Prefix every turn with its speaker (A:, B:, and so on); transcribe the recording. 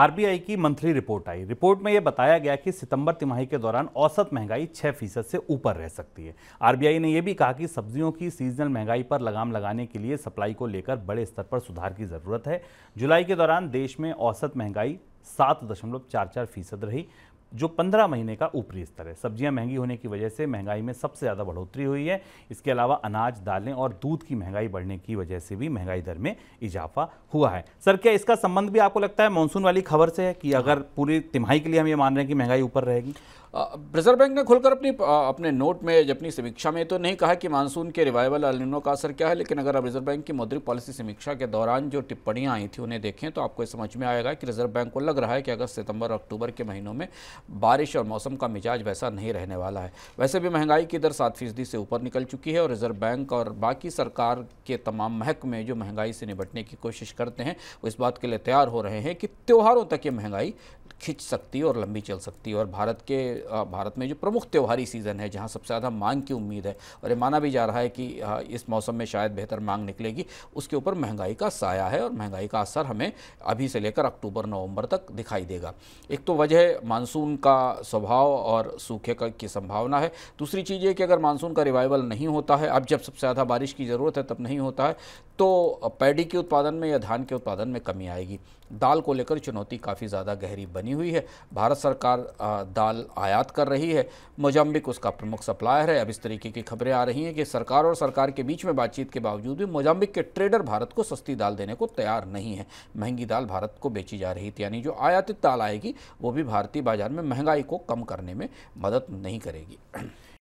A: RBI की monthly report आई report में यह बताया गया कि सितंबर तिमाही के दौरान औसत महंगाई 6 फीसद से ऊपर रह सकती है आरबीआई ने यह भी कहा कि सब्जियों की सीजनल महंगाई पर लगाम लगाने के लिए सप्लाई को लेकर बड़े स्तर पर सुधार की ज़रूरत है जुलाई के दौरान देश में औसत महंगाई सात दशमलव चार चार फीसद रही जो 15 महीने का ऊपरी स्तर है सब्जियां महंगी होने की वजह से महंगाई में सबसे ज़्यादा बढ़ोतरी हुई है इसके अलावा अनाज दालें और दूध की महंगाई बढ़ने की वजह से भी महंगाई दर में इजाफा हुआ है सर क्या इसका संबंध भी आपको लगता है मानसून वाली खबर से है कि अगर पूरी तिमाही के लिए हम ये मान रहे हैं कि महंगाई ऊपर रहेगी
B: रिजर्व बैंक ने खुलकर अपनी अपने नोट में अपनी समीक्षा में तो नहीं कहा कि मानसून के रिवाइवल अलिनो का असर क्या है लेकिन अगर आप रिजर्व बैंक की मौद्रिक पॉलिसी समीक्षा के दौरान जो टिप्पणियाँ आई थी उन्हें देखें तो आपको समझ में आएगा कि रिजर्व बैंक को लग रहा है कि अगस्त सितंबर और अक्टूबर के महीनों में बारिश और मौसम का मिजाज वैसा नहीं रहने वाला है वैसे भी महंगाई की दर सात फीसदी से ऊपर निकल चुकी है और रिजर्व बैंक और बाकी सरकार के तमाम महकमे जो महंगाई से निपटने की कोशिश करते हैं वो इस बात के लिए तैयार हो रहे हैं कि त्यौहारों तक ये महंगाई खिंच सकती है और लंबी चल सकती है और भारत के भारत में जो प्रमुख त्यौहारी सीज़न है जहाँ सबसे ज़्यादा मांग की उम्मीद है और ये माना भी जा रहा है कि इस मौसम में शायद बेहतर मांग निकलेगी उसके ऊपर महंगाई का साया है और महंगाई का असर हमें अभी से लेकर अक्टूबर नवंबर तक दिखाई देगा एक तो वजह मानसून का स्वभाव और सूखे की संभावना है दूसरी चीज़ ये कि अगर मानसून का रिवाइवल नहीं होता है अब जब सबसे ज़्यादा बारिश की ज़रूरत है तब नहीं होता है तो पैडी के उत्पादन में या धान के उत्पादन में कमी आएगी दाल को लेकर चुनौती काफ़ी ज़्यादा गहरी बनी बनी हुई है भारत सरकार दाल आयात कर रही है मोजाम्बिक उसका प्रमुख सप्लायर है अब इस तरीके की खबरें आ रही हैं कि सरकार और सरकार के बीच में बातचीत के बावजूद भी मोजाम्बिक के ट्रेडर भारत को सस्ती दाल देने को तैयार नहीं है महंगी दाल भारत को बेची जा रही थी यानी जो आयातित दाल आएगी वो भी भारतीय बाजार में महंगाई को कम करने में मदद नहीं करेगी